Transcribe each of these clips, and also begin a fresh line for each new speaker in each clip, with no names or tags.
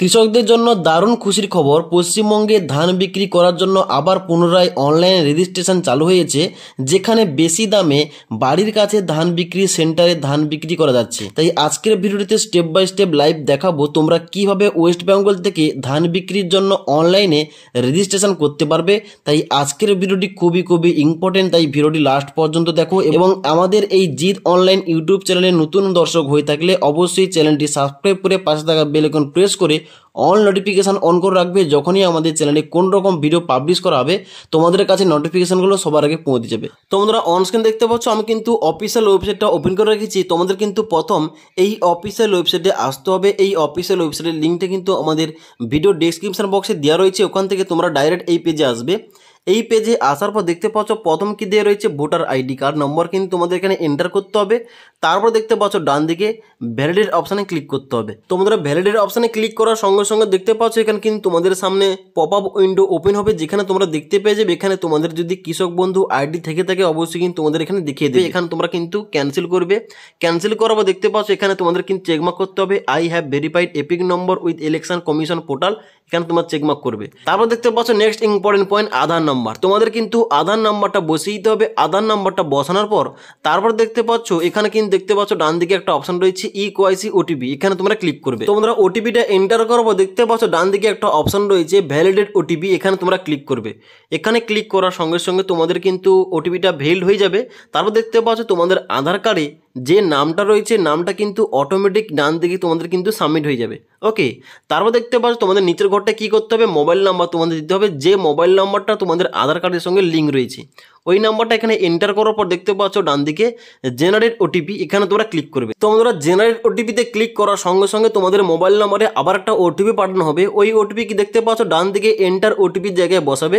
কৃষকদের জন্য দারুণ খুশির খবর পশ্চিমবঙ্গে ধান বিক্রি করার জন্য আবার পুনরায় অনলাইন রেজিস্ট্রেশন চালু হয়েছে যেখানে বেশি দামে বাড়ির কাছে ধান বিক্রি সেন্টারে ধান বিক্রি করা যাচ্ছে তাই আজকের ভিডিওটিতে স্টেপ বাই স্টেপ লাইভ দেখাবো তোমরা কিভাবে ওয়েস্ট বেঙ্গল থেকে ধান বিক্রির জন্য অনলাইনে রেজিস্ট্রেশন করতে পারবে তাই আজকের ভিডিওটি খুবই খুবই ইম্পর্টেন্ট তাই ভিডিওটি লাস্ট পর্যন্ত দেখো এবং আমাদের এই জিত অনলাইন ইউটিউব চ্যানেলে নতুন দর্শক হয়ে থাকলে অবশ্যই চ্যানেলটি সাবস্ক্রাইব করে পাশে থাকা বেলকন প্রেস করে অল নোটিফিকেশান অন করে রাখবে যখনই আমাদের চ্যানেলে কোন রকম ভিডিও পাবলিশ করা হবে তোমাদের কাছে নোটিফিকেশানগুলো সবার আগে পৌঁছে যাবে তোমরা অনস্ক্রিন দেখতে পাচ্ছ আমি কিন্তু অফিসিয়াল ওয়েবসাইটটা ওপেন করে রেখেছি তোমাদের কিন্তু প্রথম এই অফিসিয়াল ওয়েবসাইটে আসতে হবে এই অফিসিয়াল ওয়েবসাইটের লিঙ্কটা কিন্তু আমাদের ভিডিও ডিসক্রিপশান বক্সে দেওয়া রয়েছে ওখান থেকে তোমরা ডাইরেক্ট এই পেজে আসবে এই পেজে আসার পর দেখতে পাচ্ছ প্রথম কি দিয়ে রয়েছে ভোটার আইডি কার্ড নম্বর কিন্তু তোমাদের এখানে এন্টার করতে হবে তারপর দেখতে পাচ্ছ ডান দিকে ভ্যালিডের অপশানে ক্লিক করতে হবে তোমাদের ভ্যালিডের অপশানে ক্লিক করার সঙ্গে সঙ্গে দেখতে পাচ্ছ এখানে কিন্তু তোমাদের সামনে পপ আপ উইন্ডো ওপেন হবে যেখানে তোমরা দেখতে পেয়ে যাবে এখানে তোমাদের যদি কৃষক বন্ধু আইডি থেকে থাকে অবশ্যই কিন্তু তোমাদের এখানে দেখিয়ে দেবে এখানে তোমরা কিন্তু ক্যান্সেল করবে ক্যান্সেল করাবো দেখতে পাচ্ছ এখানে তোমাদের কিন্তু চেকমার্ক করতে হবে I have verified EPIC number with election commission portal এখানে তোমার চেকমার্ক করবে তারপর দেখতে পাচ্ছ next important point Aadhaar number number তোমাদের কিন্তু আধার নাম্বারটা বসিয়ে দিতে হবে আধার নাম্বারটা বসানোর পর তারপর দেখতে পাচ্ছ এখানে কিন্তু দেখতে পাচ্ছ ডান দিকে একটা অপশন রয়েছে ই কোয়াইসি ওটিপি এখানে তোমরা ক্লিক করবে তোমরা ওটিপিটা এন্টার করবো দেখতে পাচ্ছ ডান দিকে একটা অপশন রয়েছে ভ্যালিডেড ওটিপি এখানে তোমরা ক্লিক করবে এখানে ক্লিক করার সঙ্গে সঙ্গে তোমাদের কিন্তু ওটিপিটা ভেল্ড হয়ে যাবে তারপর দেখতে পাচ্ছ তোমাদের আধার কার্ডে যে নামটা রয়েছে নামটা কিন্তু অটোমেটিক ডান দিকে তোমাদের কিন্তু সাবমিট হয়ে যাবে ওকে তারপর দেখতে পাচ্ছ তোমাদের নিচের ঘরটা কী করতে হবে মোবাইল নাম্বার তোমাদের দিতে হবে যে মোবাইল নাম্বারটা তোমাদের আধার কার্ডের সঙ্গে লিঙ্ক রয়েছে ওই নাম্বারটা এখানে এন্টার করার পর দেখতে পাচ্ছ ডান দিকে জেনারেট ওটিপি এখানে তোমরা ক্লিক করবে তোমরা জেনারেট ওটিপিতে ক্লিক করার সঙ্গে সঙ্গে তোমাদের মোবাইল নাম্বারে আবার একটা ওটিপি পাঠানো হবে ওই ওটিপি কি দেখতে পাচ্ছ ডান দিকে এন্টার ওটিপির জায়গায় বসাবে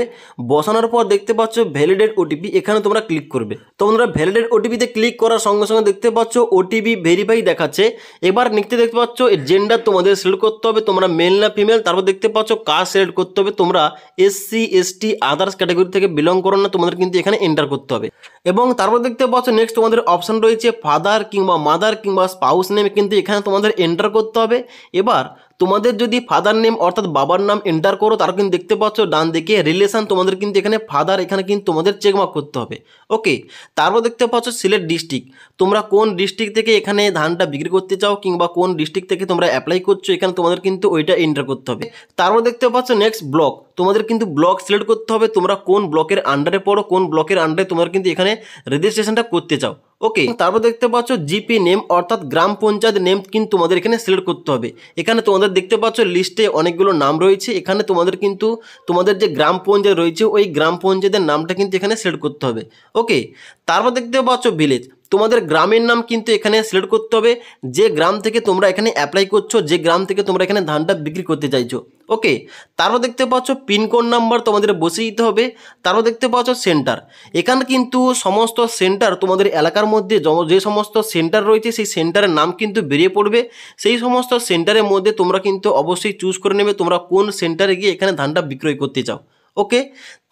বসানোর পর দেখতে পাচ্ছ ভ্যালিডেট ওটিপি এখানে তোমরা ক্লিক করবে তোমরা ভ্যালিডেট ওটিপিতে ক্লিক করার সঙ্গে সঙ্গে দেখতে পাচ্ছ ওটিপি ভেরিফাই দেখাচ্ছে এবার নিতে দেখতে পাচ্ছ জেন্ডার তোমাদের সিলেক্ট করতে হবে তোমরা মেল না ফিমেল তারপর দেখতে পাচ্ছ কাজ সিলেক্ট করতে হবে তোমরা এসসি এসটি আদার্স ক্যাটাগরি থেকে বিলং করো না তোমাদের কিন্তু এখানে এন্টার করতে হবে এবং তারপর দেখতে পাচ্ছ নেক্সট তোমাদের অপশান রয়েছে ফাদার কিংবা মাদার কিংবা স্পাউস নেম কিন্তু এখানে তোমাদের এন্টার করতে হবে এবার তোমাদের যদি ফাদার নেম অর্থাৎ বাবার নাম এন্টার করো তার কিন্তু দেখতে পাচ্ছ ডান দিকে রিলেশান তোমাদের কিন্তু এখানে ফাদার এখানে কিন্তু তোমাদের চেকমার্ক করতে হবে ওকে তারপর দেখতে পাচ্ছ সিলেট ডিস্ট্রিক্ট তোমরা কোন ডিস্ট্রিক্ট থেকে এখানে ধানটা বিক্রি করতে চাও কিংবা কোন ডিস্ট্রিক্ট থেকে তোমরা অ্যাপ্লাই করছো এখানে তোমাদের কিন্তু ওইটা এন্টার করতে হবে তারপর দেখতে পাচ্ছ নেক্সট ব্লক তোমাদের কিন্তু ব্লক সিলেক্ট করতে হবে তোমরা কোন ব্লকের আন্ডারে পড়ো কোন ব্লকের আন্ডারে তোমরা কিন্তু এখানে রেজিস্ট্রেশনটা করতে চাও ওকে তারপর দেখতে পাচ্ছ জিপি নেম অর্থাৎ গ্রাম পঞ্চায়েত নেম কিন্তু তোমাদের এখানে সিলেক্ট করতে হবে এখানে তোমাদের দেখতে পাচ্ছ লিস্টে অনেকগুলো নাম রয়েছে এখানে তোমাদের কিন্তু তোমাদের যে গ্রাম পঞ্চায়েত রয়েছে ওই গ্রাম পঞ্চায়েতের নামটা কিন্তু এখানে সিলেক্ট করতে হবে ওকে তারপর দেখতে পাচ্ছ ভিলেজ তোমাদের গ্রামের নাম কিন্তু এখানে সিলেক্ট করতে হবে যে গ্রাম থেকে তোমরা এখানে অ্যাপ্লাই করছো যে গ্রাম থেকে তোমরা এখানে ধানটা বিক্রি করতে চাইছো ওকে তারও দেখতে পাচ্ছ পিনকোড নাম্বার তোমাদের বসে দিতে হবে তারও দেখতে পাচ্ছ সেন্টার এখানে কিন্তু সমস্ত সেন্টার তোমাদের এলাকার মধ্যে যে সমস্ত সেন্টার রয়েছে সেই সেন্টারের নাম কিন্তু বেরিয়ে পড়বে সেই সমস্ত সেন্টারের মধ্যে তোমরা কিন্তু অবশ্যই চুজ করে নেবে তোমরা কোন সেন্টারে গিয়ে এখানে ধানটা বিক্রয় করতে চাও ওকে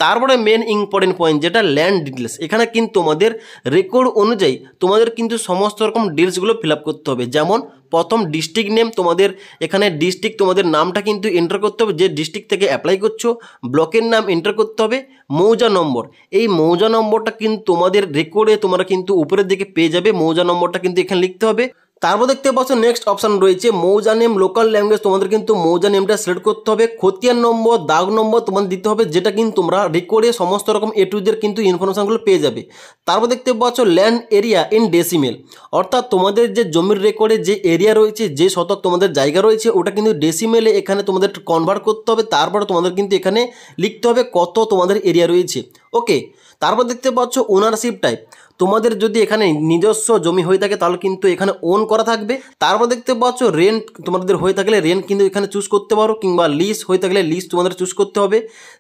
তারপরে মেন ইম্পর্টেন্ট পয়েন্ট যেটা ল্যান্ড ডিটেলস এখানে কিন্তু তোমাদের রেকর্ড অনুযায়ী তোমাদের কিন্তু সমস্ত রকম ডিটেলসগুলো ফিল করতে হবে যেমন প্রথম ডিস্ট্রিক্ট নেম তোমাদের এখানে ডিস্ট্রিক্ট তোমাদের নামটা কিন্তু এন্টার করতে হবে যে ডিস্ট্রিক্ট থেকে অ্যাপ্লাই করছো ব্লকের নাম এন্টার করতে হবে মৌজা নম্বর এই মৌজা নম্বরটা কিন্তু তোমাদের রেকর্ডে তোমরা কিন্তু উপরের দিকে পেয়ে যাবে মৌজা নম্বরটা কিন্তু এখানে লিখতে হবে তারপর দেখতে পাচ্ছ নেক্সট অপশান রয়েছে মৌজা নেম লোকাল ল্যাঙ্গুয়েজ তোমাদের কিন্তু মৌজা নেমটা সিলেক্ট করতে হবে খতিয়ান নম্বর দাগ নম্বর তোমাদের দিতে হবে যেটা কিন্তু তোমরা রেকর্ডে সমস্ত রকম এ টু কিন্তু ইনফরমেশানগুলো পেয়ে যাবে তারপর দেখতে পাচ্ছ ল্যান্ড এরিয়া ইন ডেসিমেল অর্থাৎ তোমাদের যে জমির রেকর্ডে যে এরিয়া রয়েছে যে শতক তোমাদের জায়গা রয়েছে ওটা কিন্তু ডেসিমেলে এখানে তোমাদের কনভার্ট করতে হবে তারপরে তোমাদের কিন্তু এখানে লিখতে হবে কত তোমাদের এরিয়া রয়েছে ওকে তারপর দেখতে পাচ্ছ ওনারশিপ টাইপ তোমাদের যদি এখানে নিজস্ব জমি হয়ে থাকে তাহলে কিন্তু এখানে ওন করা থাকবে তারপর দেখতে পাচ্ছ রেন্ট তোমাদের হয়ে থাকলে রেন্ট কিন্তু এখানে চুজ করতে পারো কিংবা লিস হয়ে থাকলে লিস তোমাদের চুজ করতে হবে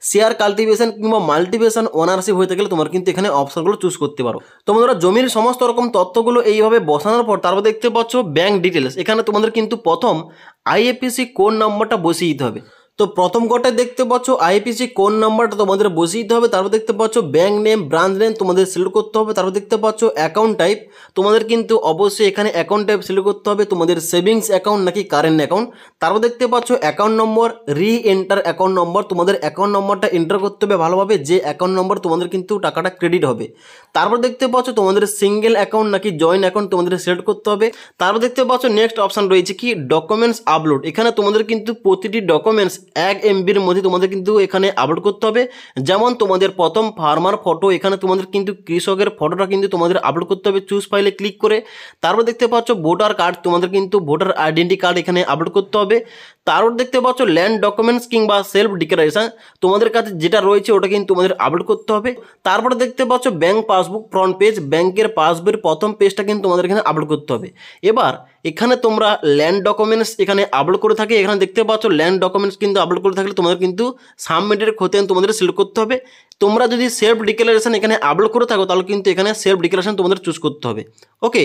শেয়ার কাল্টিভেশন কিংবা মাল্টিভেশন ওনারশিপ হয়ে থাকলে তোমার কিন্তু এখানে অপশানগুলো চুজ করতে পারো তোমাদের জমির সমস্ত রকম তথ্যগুলো এইভাবে বসানোর পর তারপর দেখতে পাচ্ছ ব্যাঙ্ক ডিটেলস এখানে তোমাদের কিন্তু প্রথম আইএফএসি কোড নাম্বারটা বসিয়ে দিতে হবে তো প্রথম কটায় দেখতে পাচ্ছ আইপিসি কোন নাম্বারটা তোমাদের বসিয়ে দিতে হবে তারপর দেখতে পাচ্ছ ব্যাঙ্ক নেম ব্রাঞ্চ নেম তোমাদের সিলেক্ট করতে হবে তারপর দেখতে পাচ্ছ অ্যাকাউন্ট টাইপ তোমাদের কিন্তু অবশ্যই এখানে অ্যাকাউন্ট টাইপ সিলেক্ট করতে হবে তোমাদের সেভিংস অ্যাকাউন্ট নাকি কারেন্ট অ্যাকাউন্ট তারপর দেখতে পাচ্ছ অ্যাকাউন্ট নম্বর রি এন্টার অ্যাকাউন্ট নম্বর তোমাদের অ্যাকাউন্ট নম্বরটা এন্টার করতে হবে ভালোভাবে যে অ্যাকাউন্ট নম্বর তোমাদের কিন্তু টাকাটা ক্রেডিট হবে তারপর দেখতে পাচ্ছ তোমাদের সিঙ্গেল অ্যাকাউন্ট নাকি জয়েন্ট অ্যাকাউন্ট তোমাদের সিলেক্ট করতে হবে তারপর দেখতে পাচ্ছ নেক্সট অপশান রয়েছে কি ডকুমেন্টস আপলোড এখানে তোমাদের কিন্তু প্রতিটি ডকুমেন্টস এক এমবির মধ্যে তোমাদের কিন্তু এখানে আপলোড করতে হবে যেমন তোমাদের প্রথম ফার্মার ফটো এখানে তোমাদের কিন্তু কৃষকের ফটোটা কিন্তু তোমাদের আপলোড করতে হবে চুজ ফাইলে ক্লিক করে তারপর দেখতে পাচ্ছ ভোটার কার্ড তোমাদের কিন্তু ভোটার আইডেন্টি কার্ড এখানে আপলোড করতে হবে তারপর দেখতে পাচ্ছ ল্যান্ড ডকুমেন্টস কিংবা সেলফ ডিক্লারেশন তোমাদের কাছে যেটা রয়েছে ওটা কিন্তু তোমাদের আপলোড করতে হবে তারপরে দেখতে পাচ্ছ ব্যাঙ্ক পাসবুক ফ্রন্ট পেজ ব্যাংকের পাসবইয়ের প্রথম পেজটা কিন্তু তোমাদের এখানে আপলোড করতে হবে এবার এখানে তোমরা ল্যান্ড ডকুমেন্টস এখানে আপলোড করে থাকে এখানে দেখতে পাচ্ছ ল্যান্ড ডকুমেন্টস কিন্তু কিন্তু আপলোড করে থাকলে তোমাদের কিন্তু সাবমিটের ক্ষতি তোমাদের সিলেক্ট করতে হবে তোমরা যদি সেলফ ডিক্লারেশন এখানে আপলোড করে থাকো তাহলে কিন্তু এখানে সেলফ ডিক্লারেশন তোমাদের চুজ করতে হবে ওকে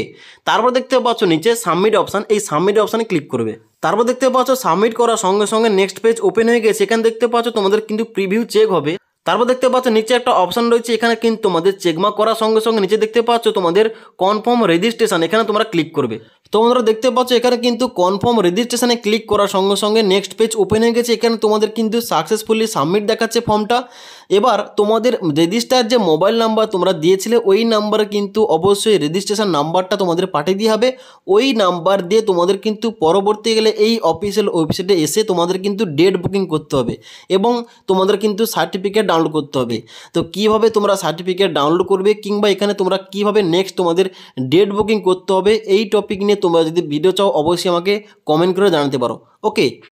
তারপর দেখতে পাচ্ছ নিচে সাবমিট অপশান এই সাবমিট অপশানে ক্লিক করবে তারপর দেখতে পাচ্ছ সাবমিট করার সঙ্গে সঙ্গে নেক্সট পেজ ওপেন হয়ে গেছে এখানে দেখতে পাচ্ছ তোমাদের কিন্তু প্রিভিউ চেক হবে তারপর দেখতে পাচ্ছ নিচে একটা অপশন রয়েছে এখানে কিন্তু তোমাদের চেকমা করার সঙ্গে সঙ্গে নিচে দেখতে পাচ্ছ তোমাদের কনফার্ম রেজিস্ট্রেশন এখানে তোমরা ক্লিক করবে তোমরা দেখতে পাচ্ছ এখানে কিন্তু কনফার্ম রেজিস্ট্রেশনে ক্লিক করার সঙ্গে সঙ্গে নেক্সট পেজ ওপেন হয়ে গেছে এখানে তোমাদের কিন্তু সাকসেসফুলি সাবমিট দেখাচ্ছে ফর্মটা এবার তোমাদের রেজিস্টার যে মোবাইল নাম্বার তোমরা দিয়েছিলে ওই নাম্বারে কিন্তু অবশ্যই রেজিস্ট্রেশন নাম্বারটা তোমাদের পাঠিয়ে দিয়ে হবে ওই নাম্বার দিয়ে তোমাদের কিন্তু পরবর্তী গেলে এই অফিসিয়াল ওয়েবসাইটে এসে তোমাদের কিন্তু ডেট বুকিং করতে হবে এবং তোমাদের কিন্তু সার্টিফিকেট ডাউনলোড করতে হবে তো কিভাবে তোমরা সার্টিফিকেট ডাউনলোড করবে কিংবা এখানে তোমরা কিভাবে নেক্সট তোমাদের ডেট বুকিং করতে হবে এই টপিক নিয়ে তোমরা যদি ভিডিও চাও অবশ্যই আমাকে কমেন্ট করে জানাতে পারো ওকে